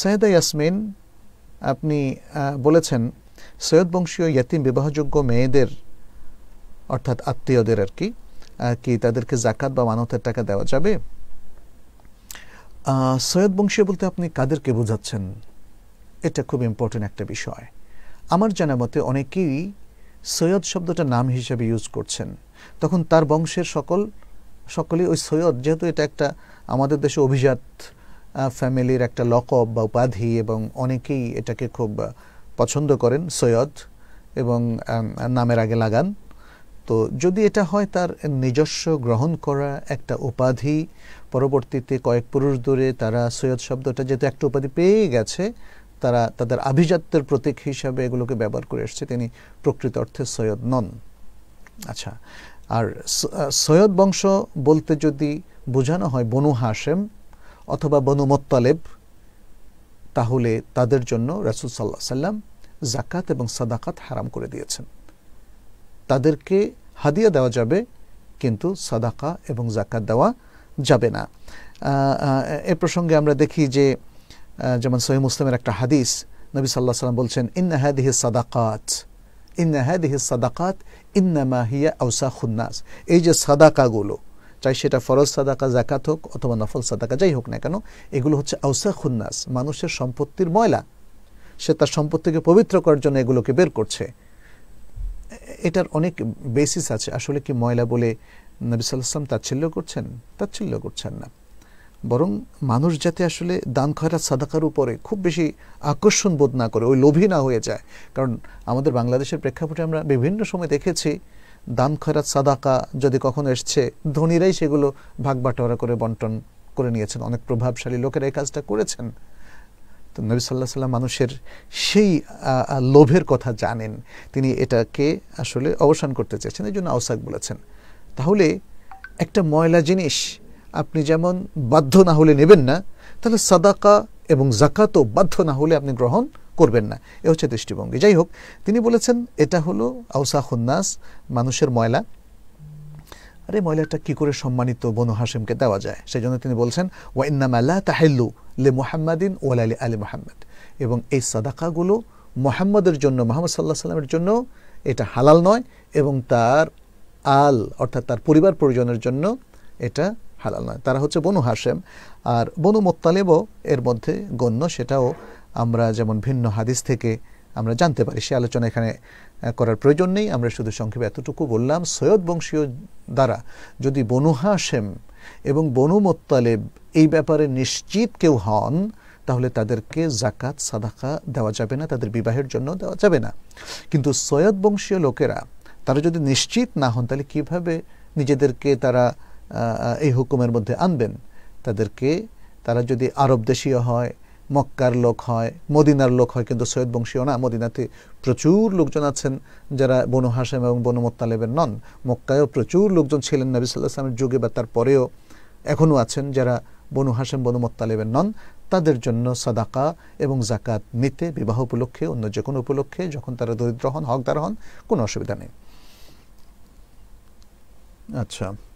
সৈয়দা ইয়াসমিন আপনি বলেছেন সৈয়দ বংশীয় ইয়াতিম বিবাহযোগ্য মেয়েদের অর্থাৎ আত্মীয়দের আর কি কি তাদেরকে জাকাত বা মানতের টাকা দেওয়া যাবে সৈয়দ বংশীয় বলতে আপনি কাদেরকে বোঝাচ্ছেন এটা খুব ইম্পর্টেন্ট একটা বিষয় আমার জানা মতে অনেকেই সৈয়দ শব্দটা নাম হিসেবে ইউজ করছেন তখন তার বংশের সকল সকলেই ওই সৈয়দ যেহেতু এটা একটা আমাদের দেশে অভিজাত ফ্যামিলির একটা লকব বা উপাধি এবং অনেকেই এটাকে খুব পছন্দ করেন সৈয়দ এবং নামের আগে লাগান তো যদি এটা হয় তার নিজস্ব গ্রহণ করা একটা উপাধি পরবর্তীতে কয়েক পুরুষ ধরে তারা সৈয়দ শব্দটা যেহেতু একটা উপাধি পেয়ে গেছে তারা তাদের আভিজাত্যের প্রতীক হিসাবে এগুলোকে ব্যবহার করে এসছে তিনি প্রকৃত অর্থে সৈয়দ নন আচ্ছা আর সৈয়দ বংশ বলতে যদি বোঝানো হয় বনু হাসেম অথবা বনু মোত্তালেব তাহলে তাদের জন্য রাসুল সাল্লাহ সাল্লাম জাকাত এবং সাদাকাত হারাম করে দিয়েছেন তাদেরকে হাদিয়া দেওয়া যাবে কিন্তু সাদাকা এবং জাকাত দেওয়া যাবে না এ প্রসঙ্গে আমরা দেখি যে যেমন সহি মুসলিমের একটা হাদিস নবী সাল্লাহ সাল্লাম বলছেন ইন্না হাদিহি সাদাকাত ইন্না হাদিহি সাদাকাত ইন্না মাহিয়া আউসা খুন্নাস এই যে সাদাকাগুলো চাই সেটা ফরজ সাদাকা জাকাত হোক অথবা নফল সাদাকা যাই হোক না কেন এগুলো হচ্ছে আউসা খুন্নাস মানুষের সম্পত্তির ময়লা সে তার সম্পত্তিকে পবিত্র করার জন্য এগুলোকে বের করছে এটার অনেক বেসিস আছে আসলে কি ময়লা বলে নবিসাল্লাম তাচ্ছিল্য করছেন তাচ্ছিল্য করছেন না বরং মানুষ যাতে আসলে দান খয়রাত সাদাকার উপরে খুব বেশি আকর্ষণ বোধ না করে ওই লোভী না হয়ে যায় কারণ আমাদের বাংলাদেশের প্রেক্ষাপটে আমরা বিভিন্ন সময় দেখেছি দান খয়রাত সাদাকা যদি কখনো এসছে ধনীরাই সেগুলো ভাগবাটোয়ারা করে বন্টন করে নিয়েছেন অনেক প্রভাবশালী লোকেরা এই কাজটা করেছেন তো নবী সাল্লাহ সাল্লাম মানুষের সেই লোভের কথা জানেন তিনি এটাকে আসলে অবসান করতে চেয়েছেন এই জন্য আওসাক বলেছেন তাহলে একটা ময়লা জিনিস আপনি যেমন বাধ্য না হলে নেবেন না তাহলে সাদাকা এবং জাকাতও বাধ্য না হলে আপনি গ্রহণ করবেন না এ হচ্ছে দৃষ্টিভঙ্গি যাই হোক তিনি বলেছেন এটা হলো আউসা হন্নাস মানুষের ময়লা আরে ময়লাটা কি করে সম্মানিত বনু হাসিমকে দেওয়া যায় সেই জন্য তিনি বলছেন আল্লাহ তাহেল্লু লে মোহাম্মদিন ওয়ালালি আলী মোহাম্মদ এবং এই সাদাকাগুলো মোহাম্মদের জন্য মোহাম্মদ সাল্লাহ সাল্লামের জন্য এটা হালাল নয় এবং তার আল অর্থাৎ তার পরিবার পরিজনের জন্য এটা হালাল নয় তারা হচ্ছে বনু হাসেম আর বনু মোত্তালেবও এর মধ্যে গণ্য সেটাও আমরা যেমন ভিন্ন হাদিস থেকে আমরা জানতে পারি সে আলোচনা এখানে করার প্রয়োজন নেই আমরা শুধু সংক্ষেপে এতটুকু বললাম সৈয়দ বংশীয় দ্বারা যদি বনু হাসেম এবং বনু মোত্তালেব এই ব্যাপারে নিশ্চিত কেউ হন তাহলে তাদেরকে জাকাত সাদাকা দেওয়া যাবে না তাদের বিবাহের জন্য দেওয়া যাবে না কিন্তু সৈয়দ বংশীয় লোকেরা তারা যদি নিশ্চিত না হন তাহলে কিভাবে নিজেদেরকে তারা এই হুকুমের মধ্যে আনবেন তাদেরকে তারা যদি আরব দেশীয় হয় মক্কার লোক হয় মদিনার লোক হয় কিন্তু সৈয়দ বংশীয় না মদিনাতে প্রচুর লোকজন আছেন যারা বনু হাসেম এবং বনু মোত্তালেবের নন মক্কায়ও প্রচুর লোকজন ছিলেন নবী সাল্লাহ আসলামের যুগে বা তার পরেও এখনও আছেন যারা বনু হাসেম বনু মোত্তালেবের নন তাদের জন্য সাদাকা এবং জাকাত নিতে বিবাহ উপলক্ষে অন্য যে কোনো উপলক্ষে যখন তারা দরিদ্র হন হকদার হন কোনো অসুবিধা নেই আচ্ছা